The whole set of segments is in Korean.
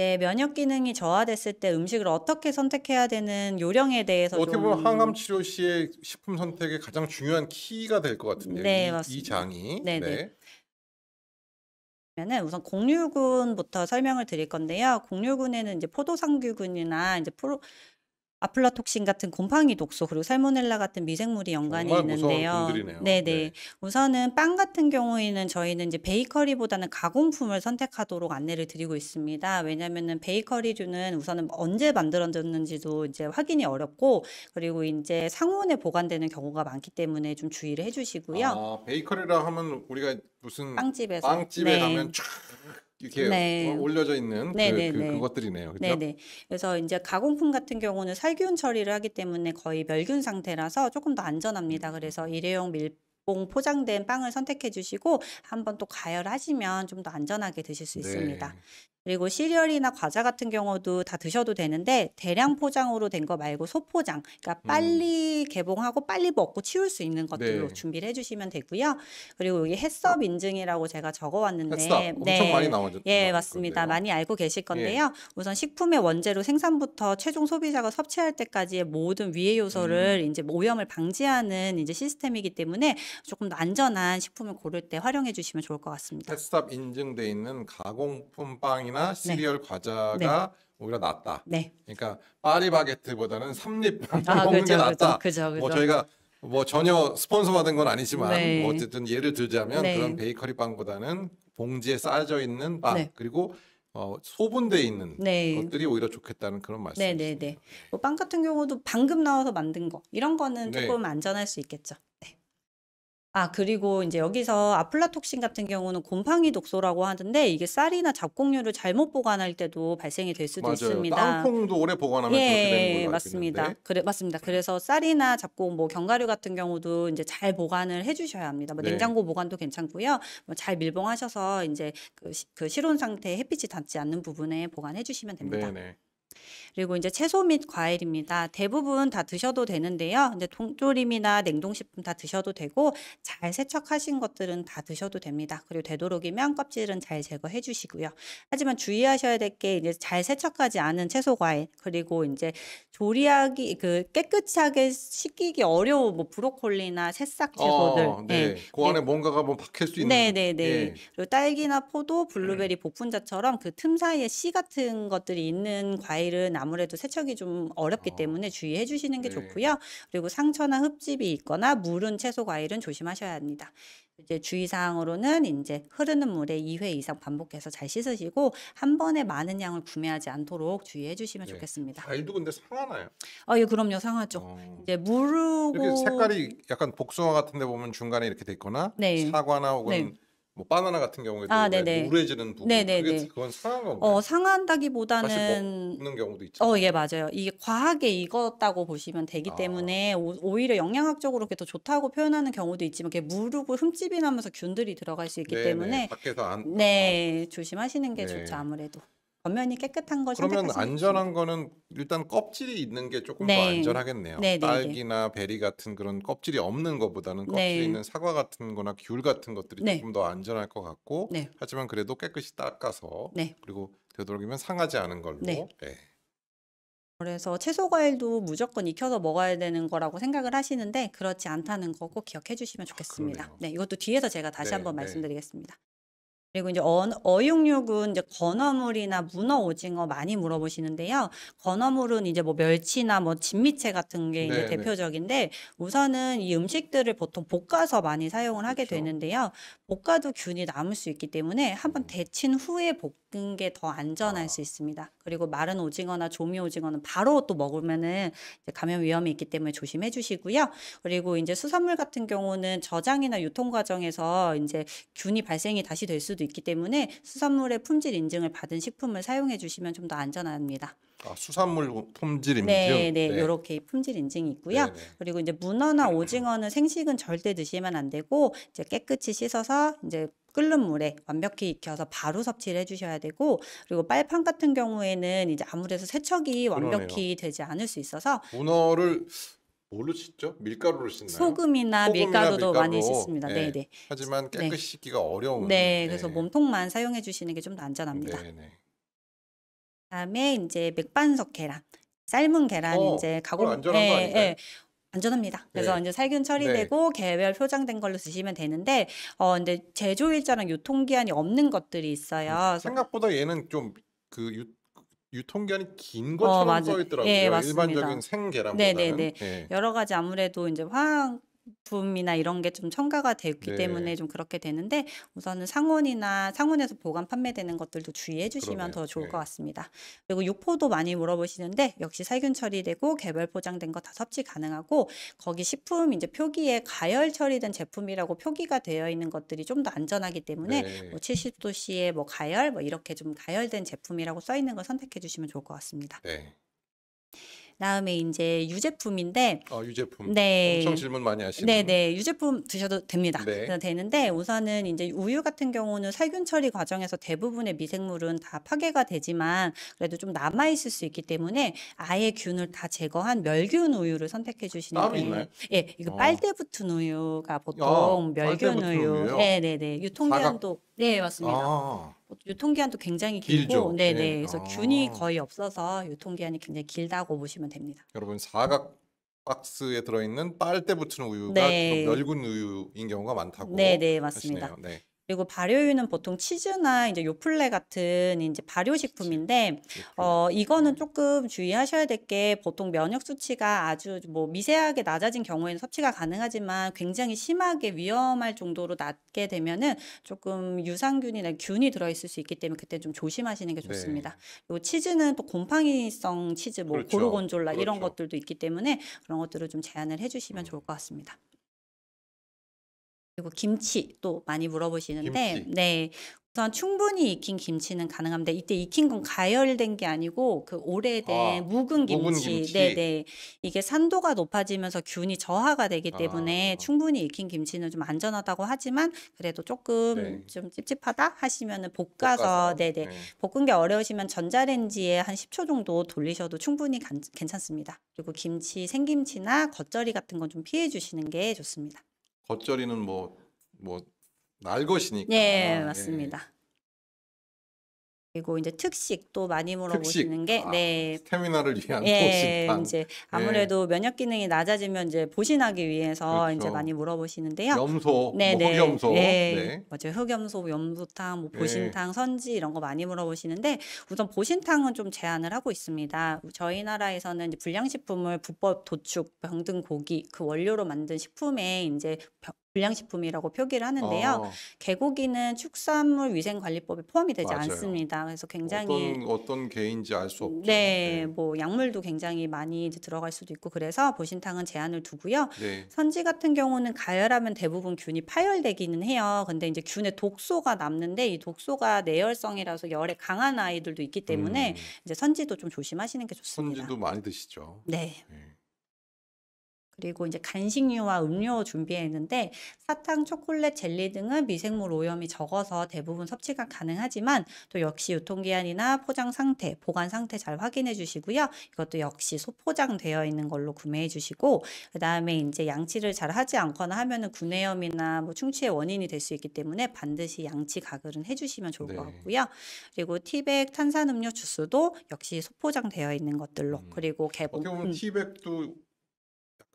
네, 면역 기능이 저하됐을 때 음식을 어떻게 선택해야 되는 요령에 대해서 어떻게 보면 항암 치료 시의 식품 선택의 가장 중요한 키가 될 것 같은데요. 네, 이, 맞습니다. 이 장이. 네네. 네. 네. 그러면은 우선 곡류군부터 설명을 드릴 건데요. 곡류군에는 이제 포도상규군이나 이제 프로 아플라톡신 같은 곰팡이 독소 그리고 살모넬라 같은 미생물이 연관이 있는데요. 네네. 네. 네. 우선은 빵 같은 경우에는 저희는 이제 베이커리보다는 가공품을 선택하도록 안내를 드리고 있습니다. 왜냐면은 베이커리류는 우선은 언제 만들어졌는지도 이제 확인이 어렵고 그리고 이제 상온에 보관되는 경우가 많기 때문에 좀 주의를 해주시고요. 아, 베이커리라 하면 우리가 무슨 빵집에서 빵집에 네. 가면 촥 이렇게 네. 어, 올려져 있는 그, 네, 네, 그, 네. 그것들이네요 그렇죠? 네네. 그래서 이제 가공품 같은 경우는 살균 처리를 하기 때문에 거의 멸균 상태라서 조금 더 안전합니다. 음. 그래서 일회용 밀 포장된 빵을 선택해 주시고 한번 또 가열하시면 좀 더 안전하게 드실 수 있습니다. 그리고 시리얼이나 과자 같은 경우도 다 드셔도 되는데 대량 포장으로 된 거 말고 소포장, 그러니까 음. 빨리 음. 개봉하고 빨리 먹고 치울 수 있는 것들로 네. 준비를 해주시면 되고요. 그리고 여기 햇섭 아. 인증이라고 제가 적어왔는데, 햇섭. 엄청 네. 많이 나와죠. 예, 맞습니다. 건데요. 네. 많이 알고 계실 건데요. 예. 우선 식품의 원재료 생산부터 최종 소비자가 섭취할 때까지의 모든 위해 요소를 음. 이제 오염을 방지하는 이제 시스템이기 때문에 조금 더 안전한 식품을 고를 때 활용해 주시면 좋을 것 같습니다. 햇섭 인증돼 있는 가공품 빵이나 과자나 아, 네. 시리얼 네. 과자가 오히려 낫다. 네. 그러니까 파리바게트보다는 삼립빵 아, 먹는 그죠, 게 낫다. 그죠, 뭐 그죠, 뭐 저희가 뭐 전혀 스폰서 받은 건 아니지만 네. 뭐 어쨌든 예를 들자면 네. 그런 베이커리 빵보다는 봉지에 싸져 있는 빵 네. 그리고 어, 소분돼 있는 네. 것들이 오히려 좋겠다는 그런 말씀이죠. 시 네네네. 뭐빵 같은 경우도 방금 나와서 만든 거 이런 거는 네. 조금 안전할 수 있겠죠. 아 그리고 이제 여기서 아플라톡신 같은 경우는 곰팡이 독소라고 하는데 이게 쌀이나 잡곡류를 잘못 보관할 때도 발생이 될 수도 맞아요. 있습니다. 땅콩도 오래 보관하면 그렇게 되는 예 맞습니다. 그래 맞습니다. 네. 그래서 쌀이나 잡곡 뭐 견과류 같은 경우도 이제잘 보관을 해 주셔야 합니다. 뭐 네. 냉장고 보관도 괜찮고요. 뭐 잘 밀봉하셔서 이제그시그 그 실온 상태에 햇빛이 닿지 않는 부분에 보관해 주시면 됩니다. 네네. 그리고 이제 채소 및 과일입니다. 대부분 다 드셔도 되는데요. 이제 통조림이나 냉동식품 다 드셔도 되고 잘 세척하신 것들은 다 드셔도 됩니다. 그리고 되도록이면 껍질은 잘 제거해 주시고요. 하지만 주의하셔야 될 게 이제 잘 세척하지 않은 채소 과일 그리고 이제 조리하기 그 깨끗하게 식히기 어려운 뭐 브로콜리나 새싹 채소들 어, 네. 네. 그 안에 네. 뭔가가 뭐 박힐 수 있는 네네네 네. 네, 네. 예. 그리고 딸기나 포도 블루베리 보품자처럼 음. 그틈 사이에 씨 같은 것들이 있는 과일은 아무래도 세척이 좀 어렵기 어. 때문에 주의해 주시는 게 네. 좋고요. 그리고 상처나 흡집이 있거나 물은 채소 과일은 조심하셔야 합니다. 이제 주의사항으로는 이제 흐르는 물에 2회 이상 반복해서 잘 씻으시고 한 번에 많은 양을 구매하지 않도록 주의해 주시면 네. 좋겠습니다. 과일도 근데 상하나요? 아, 예, 그럼요. 상하죠. 어. 이제 무르고 색깔이 약간 복숭아 같은 데 보면 중간에 이렇게 돼 있거나 네. 사과나 혹은 네. 뭐 바나나 같은 경우에도 아, 네네. 노래지는 부분 네네네. 그게 그건 상한 건가요? 어, 상한다기보다는 사실 먹는 경우도 있죠. 어, 예, 맞아요. 이게 과하게 익었다고 보시면 되기 아. 때문에 오, 오히려 영양학적으로 더 좋다고 표현하는 경우도 있지만 그게 무르고 흠집이 나면서 균들이 들어갈 수 있기 네네, 때문에 밖에서 안 네, 어. 조심하시는 게 네. 좋죠, 아무래도. 겉면이 깨끗한 걸 그러면 선택하시 안전한 거는 일단 껍질이 있는 게 조금 더 네. 안전하겠네요. 네, 네, 네, 딸기나 베리 같은 그런 껍질이 없는 것보다는 껍질이 네. 있는 사과 같은 거나 귤 같은 것들이 네. 조금 더 안전할 것 같고 네. 하지만 그래도 깨끗이 닦아서 네. 그리고 되도록이면 상하지 않은 걸로 네. 네. 그래서 채소 과일도 무조건 익혀서 먹어야 되는 거라고 생각을 하시는데 그렇지 않다는 거 꼭 기억해 주시면 좋겠습니다. 그네 네, 이것도 뒤에서 제가 다시 네, 한번 네. 말씀드리겠습니다. 그리고 이제 어, 육육은 이제 건어물이나 문어 오징어 많이 물어보시는데요. 건어물은 이제 뭐 멸치나 뭐 진미채 같은 게 이제 대표적인데 우선은 이 음식들을 보통 볶아서 많이 사용을 하게 그렇죠. 되는데요. 볶아도 균이 남을 수 있기 때문에 한번 음. 데친 후에 볶은 게 더 안전할 아. 수 있습니다. 그리고 마른 오징어나 조미 오징어는 바로 또 먹으면은 감염 위험이 있기 때문에 조심해 주시고요. 그리고 이제 수산물 같은 경우는 저장이나 유통 과정에서 이제 균이 발생이 다시 될 수도 수도 있기 때문에 수산물의 품질 인증을 받은 식품을 사용해 주시면 좀 더 안전합니다. 아, 수산물 품질 네, 인증. 네, 네, 이렇게 품질 인증이 있고요. 네네. 그리고 이제 문어나 오징어는 생식은 절대 드시면 안 되고 이제 깨끗이 씻어서 이제 끓는 물에 완벽히 익혀서 바로 섭취를 해주셔야 되고 그리고 빨판 같은 경우에는 이제 아무래도 세척이 완벽히 그러네요. 되지 않을 수 있어서 문어를 뭘로 씻죠? 밀가루로 씻나요? 소금이나, 소금이나 밀가루도 밀가루. 많이 씻습니다. 예. 네. 네 하지만 깨끗이 씻기가 어려운. 네, 예. 그래서 몸통만 사용해 주시는 게 좀 더 안전합니다. 네네. 다음에 이제 맥반석 계란, 삶은 계란 어, 이제 가공. 안전한 예, 네, 거아닌가 네. 안전합니다. 그래서 네. 이제 살균 네. 처리되고 네. 개별 표장된 걸로 드시면 되는데 어 근데 제조일자랑 유통기한이 없는 것들이 있어요. 생각보다 얘는 좀그 유통기한이 긴 어, 것처럼 어, 써 있더라고요. 예, 맞습니다. 일반적인 생 계란보다는. 네네네. 예. 여러 가지 아무래도 이제 화학 식품이나 이런 게 좀 첨가가 되기 네. 때문에 좀 그렇게 되는데 우선은 상온이나 상온에서 보관 판매되는 것들도 주의해 주시면 더 좋을 네. 것 같습니다. 그리고 육포도 많이 물어보시는데 역시 살균 처리되고 개별 포장된 거 다 섭취 가능하고 거기 식품 이제 표기에 가열 처리된 제품이라고 표기가 되어 있는 것들이 좀 더 안전하기 때문에 네. 뭐 70도씨에 뭐 가열 뭐 이렇게 좀 가열된 제품이라고 써 있는 걸 선택해 주시면 좋을 것 같습니다. 네. 다음에 이제 유제품인데 어, 유제품. 네. 엄청 질문 많이 하시네 네, 네. 유제품 드셔도 됩니다. 네. 그래서 되는데 우선은 이제 우유 같은 경우는 살균 처리 과정에서 대부분의 미생물은 다 파괴가 되지만 그래도 좀 남아 있을 수 있기 때문에 아예 균을 다 제거한 멸균 우유를 선택해 주시는 게 있나요? 예, 이거 어. 빨대 붙은 우유가 아, 보통 어, 멸균 우유. 우유요? 네, 네, 네. 유통기한도 사각... 네, 맞습니다. 아. 유통기한도 굉장히 길고, 길죠. 네네. 예. 그래서 아. 균이 거의 없어서 유통기한이 굉장히 길다고 보시면 됩니다. 여러분 사각 박스에 들어있는 빨대 붙이 우유가 네. 멸군 우유인 경우가 많다고. 네네, 맞습니다. 네. 그리고 발효유는 보통 치즈나 이제 요플레 같은 이제 발효식품인데 어 이거는 음. 조금 주의하셔야 될 게 보통 면역 수치가 아주 뭐 미세하게 낮아진 경우에는 섭취가 가능하지만 굉장히 심하게 위험할 정도로 낮게 되면은 조금 유산균이나 균이 들어있을 수 있기 때문에 그때 좀 조심하시는 게 네. 좋습니다. 네. 요 치즈는 또 곰팡이성 치즈 뭐 그렇죠. 고르곤졸라 그렇죠. 이런 것들도 있기 때문에 그런 것들을 좀 제한을 해주시면 음. 좋을 것 같습니다. 그리고 김치 또 많이 물어보시는데 김치. 네 우선 충분히 익힌 김치는 가능합니다. 이때 익힌 건 가열된 게 아니고 그 오래된 아, 묵은, 김치. 김치. 네네. 네. 이게 산도가 높아지면서 균이 저하가 되기 때문에 아, 충분히 익힌 김치는 좀 안전하다고 하지만 그래도 조금 네. 좀 찝찝하다 하시면은 볶아서, 볶아서. 네네 네. 네. 볶은 게 어려우시면 전자레인지에 한 10초 정도 돌리셔도 충분히 간, 괜찮습니다. 그리고 김치 생김치나 겉절이 같은 건 좀 피해 주시는 게 좋습니다. 겉절이는 뭐, 뭐, 날 것이니까. 네, 아, 예, 맞습니다. 그리고 이제 특식도 많이 물어보시는 특식. 게 아, 네. 스태미나를 위한 예, 보신탕 이제 예. 아무래도 예. 면역 기능이 낮아지면 이제 보신하기 위해서 그렇죠. 이제 많이 물어보시는데요. 염소, 뭐 네, 뭐 흑염소, 예. 네. 맞아요. 흑염소, 염소탕, 뭐 예. 보신탕, 선지 이런 거 많이 물어보시는데 우선 보신탕은 좀 제한을 하고 있습니다. 저희 나라에서는 불량식품을 불법 도축, 병든 고기 그 원료로 만든 식품에 이제 불량식품이라고 표기를 하는데요. 아. 개고기는 축산물 위생관리법에 포함이 되지 맞아요. 않습니다. 그래서 굉장히 어떤, 어떤 개인지 알 수 없죠. 네, 네, 뭐 약물도 굉장히 많이 이제 들어갈 수도 있고 그래서 보신탕은 제한을 두고요. 네. 선지 같은 경우는 가열하면 대부분 균이 파열되기는 해요. 근데 이제 균에 독소가 남는데 이 독소가 내열성이라서 열에 강한 아이들도 있기 때문에 음. 이제 선지도 좀 조심하시는 게 좋습니다. 선지도 많이 드시죠. 네. 네. 그리고 이제 간식류와 음료 준비했는데 사탕, 초콜릿, 젤리 등은 미생물 오염이 적어서 대부분 섭취가 가능하지만 또 역시 유통기한이나 포장 상태, 보관 상태 잘 확인해 주시고요. 이것도 역시 소포장되어 있는 걸로 구매해 주시고 그 다음에 이제 양치를 잘 하지 않거나 하면은 구내염이나 뭐 충치의 원인이 될 수 있기 때문에 반드시 양치 가글은 해주시면 좋을 것 네. 같고요. 그리고 티백, 탄산음료, 주스도 역시 소포장되어 있는 것들로 음. 그리고 개봉 어떻게 보면 음. 티백도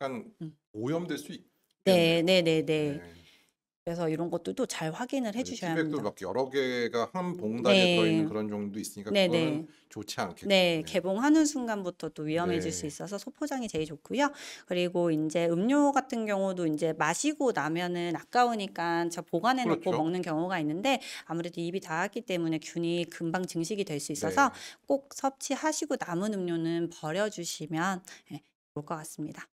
약간 음. 오염될 수 있. 네, 네, 네, 네. 그래서 이런 것들도 잘 확인을 해주셔야 합니다. 피백도 막 여러 개가 한 음, 봉단에 네. 들있는 그런 종류도 있으니까 네, 그거는 네. 좋지 않겠죠. 네, 개봉하는 순간부터 또 네. 위험해질 수 있어서 소포장이 제일 좋고요. 그리고 이제 음료 같은 경우도 이제 마시고 나면은 아까우니까 저 보관해놓고 그렇죠. 먹는 경우가 있는데 아무래도 입이 닿았기 때문에 균이 금방 증식이 될 수 있어서 네. 꼭 섭취하시고 남은 음료는 버려주시면 예, 좋을 것 같습니다.